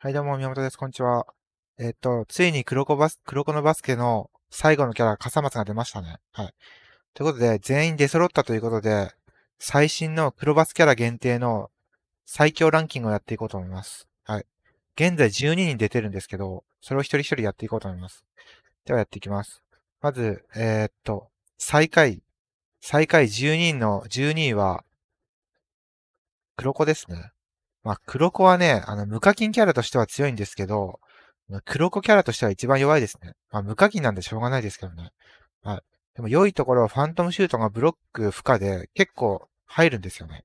はい、どうも、宮本です。こんにちは。えっと、ついに黒子バス、黒子のバスケの最後のキャラ、笠松が出ましたね。はい。ということで、全員出揃ったということで、最新の黒バスキャラ限定の最強ランキングをやっていこうと思います。はい。現在12人出てるんですけど、それを一人一人やっていこうと思います。ではやっていきます。まず、えー、っと、最下位。最下位12人の12位は、黒子ですね。まあ、黒子はね、あの、無課金キャラとしては強いんですけど、黒子キャラとしては一番弱いですね。まあ、無課金なんでしょうがないですけどね。はい。でも良いところはファントムシュートがブロック不可で結構入るんですよね。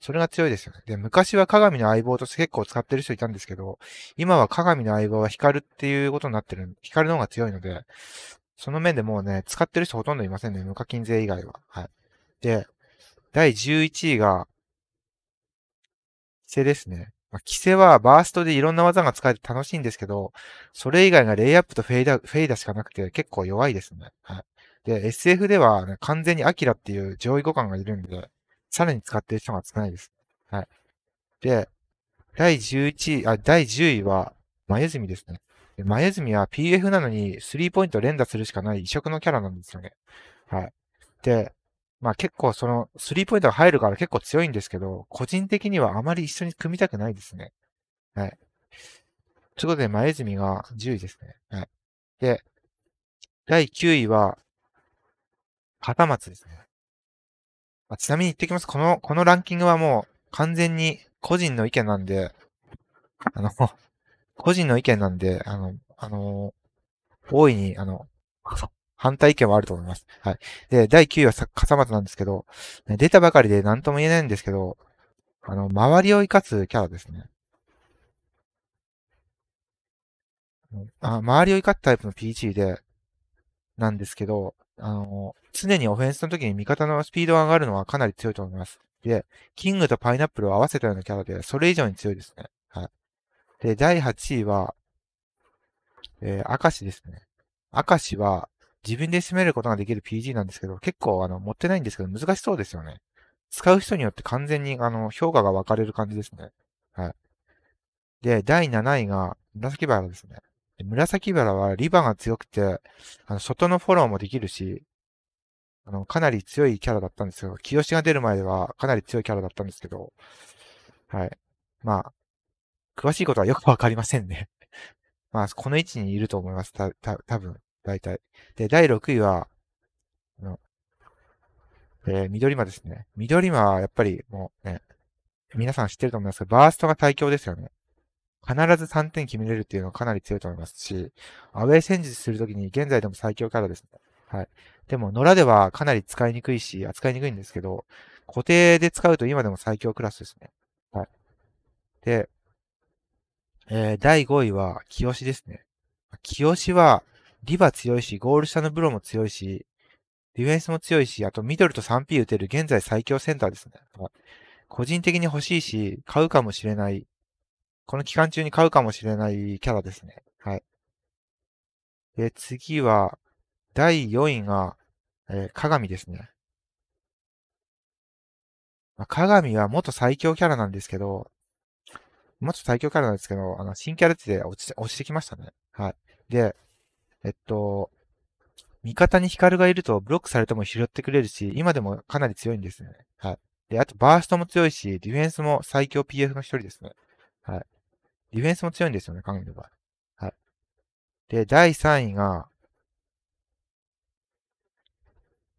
それが強いですよね。で、昔は鏡の相棒として結構使ってる人いたんですけど、今は鏡の相棒は光るっていうことになってる、光るの方が強いので、その面でもうね、使ってる人ほとんどいませんね。無課金税以外は。はい。で、第11位が、制ですね。まあ、規制はバーストでいろんな技が使えて楽しいんですけど、それ以外がレイアップとフェイダ、フェイダしかなくて結構弱いですね。はい。で、SF では、ね、完全にアキラっていう上位互換がいるんで、さらに使ってる人が少ないです。はい。で、第11位、あ、第10位は、前積ですね。前ズミは PF なのに3ポイント連打するしかない異色のキャラなんですよね。はい。で、まあ結構その、スリーポイントが入るから結構強いんですけど、個人的にはあまり一緒に組みたくないですね。はい。ということで、前泉が10位ですね。はい。で、第9位は、片松ですね。あちなみに言ってきます。この、このランキングはもう完全に個人の意見なんで、あの、個人の意見なんで、あの、あの、大いに、あの、反対意見はあると思います。はい。で、第9位は笠松なんですけど、出たばかりで何とも言えないんですけど、あの、周りを生かすキャラですね。あ周りを生かすタイプの PG で、なんですけど、あの、常にオフェンスの時に味方のスピードが上がるのはかなり強いと思います。で、キングとパイナップルを合わせたようなキャラで、それ以上に強いですね。はい。で、第8位は、えー、明石ですね。明石は、自分で攻めることができる PG なんですけど、結構あの、持ってないんですけど、難しそうですよね。使う人によって完全にあの、評価が分かれる感じですね。はい。で、第7位が、紫バラですね。紫バラはリバが強くて、あの、外のフォローもできるし、あの、かなり強いキャラだったんですよ。清志が出る前ではかなり強いキャラだったんですけど、はい。まあ、詳しいことはよくわかりませんね まあ、この位置にいると思います。た、た、多分。大体。で、第6位は、えー、緑間ですね。緑間はやっぱりもうね、皆さん知ってると思いますけど、バーストが最強ですよね。必ず3点決めれるっていうのはかなり強いと思いますし、アウェイ戦術するときに現在でも最強からですね。はい。でも、野良ではかなり使いにくいし、扱いにくいんですけど、固定で使うと今でも最強クラスですね。はい。で、えー、第5位は、清ですね。清は、リバ強いし、ゴール下のブロも強いし、ディフェンスも強いし、あとミドルと 3P 打てる現在最強センターですね。個人的に欲しいし、買うかもしれない。この期間中に買うかもしれないキャラですね。はい。で、次は、第4位が、えー、鏡ですね。まあ、鏡は元最強キャラなんですけど、元最強キャラなんですけど、あの、新キャラって落ちて、落ちてきましたね。はい。で、えっと、味方に光がいるとブロックされても拾ってくれるし、今でもかなり強いんですね。はい。で、あとバーストも強いし、ディフェンスも最強 PF の一人ですね。はい。ディフェンスも強いんですよね、えれば。はい。で、第3位が、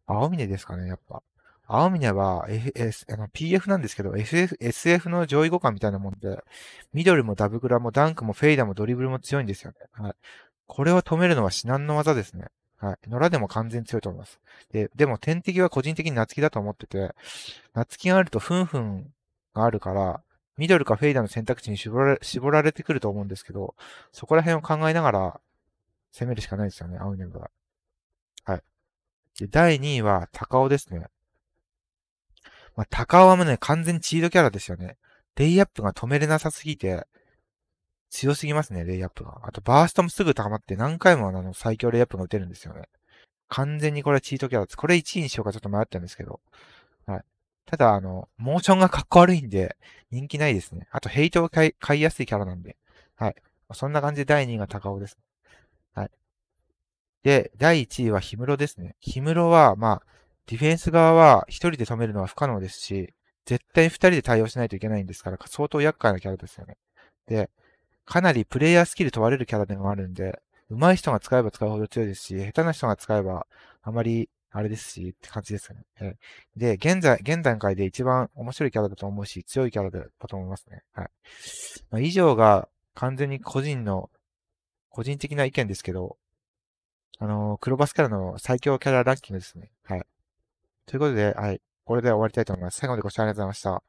青峰ですかね、やっぱ。青峰は、F、S、あの、PF なんですけど、SF、SF の上位互換みたいなもんで、ミドルもダブグラもダンクもフェイダーもドリブルも強いんですよね。はい。これを止めるのは至難の技ですね。はい。野良でも完全強いと思います。で、でも天敵は個人的に夏木だと思ってて、夏木があるとフンフンがあるから、ミドルかフェイダーの選択肢に絞られ、絞られてくると思うんですけど、そこら辺を考えながら攻めるしかないですよね、青いネブは。はい。で、第2位は高尾ですね。まあ、高尾はもうね、完全チードキャラですよね。レイアップが止めれなさすぎて、強すぎますね、レイアップが。あと、バーストもすぐ高まって何回もあの、最強レイアップが打てるんですよね。完全にこれチートキャラです。これ1位にしようかちょっと迷ったんですけど。はい。ただ、あの、モーションがかっこ悪いんで、人気ないですね。あと、ヘイトを買い、買いやすいキャラなんで。はい。そんな感じで第2位が高尾です。はい。で、第1位はヒムロですね。ヒムロは、まあ、ディフェンス側は1人で止めるのは不可能ですし、絶対2人で対応しないといけないんですから、相当厄介なキャラですよね。で、かなりプレイヤースキル問われるキャラでもあるんで、上手い人が使えば使うほど強いですし、下手な人が使えばあまりあれですし、って感じですね。で、現在、現段階で一番面白いキャラだと思うし、強いキャラだと思いますね。はい。まあ、以上が完全に個人の、個人的な意見ですけど、あのー、黒バスキャラの最強キャラランキングですね。はい。ということで、はい。これで終わりたいと思います。最後までご視聴ありがとうございました。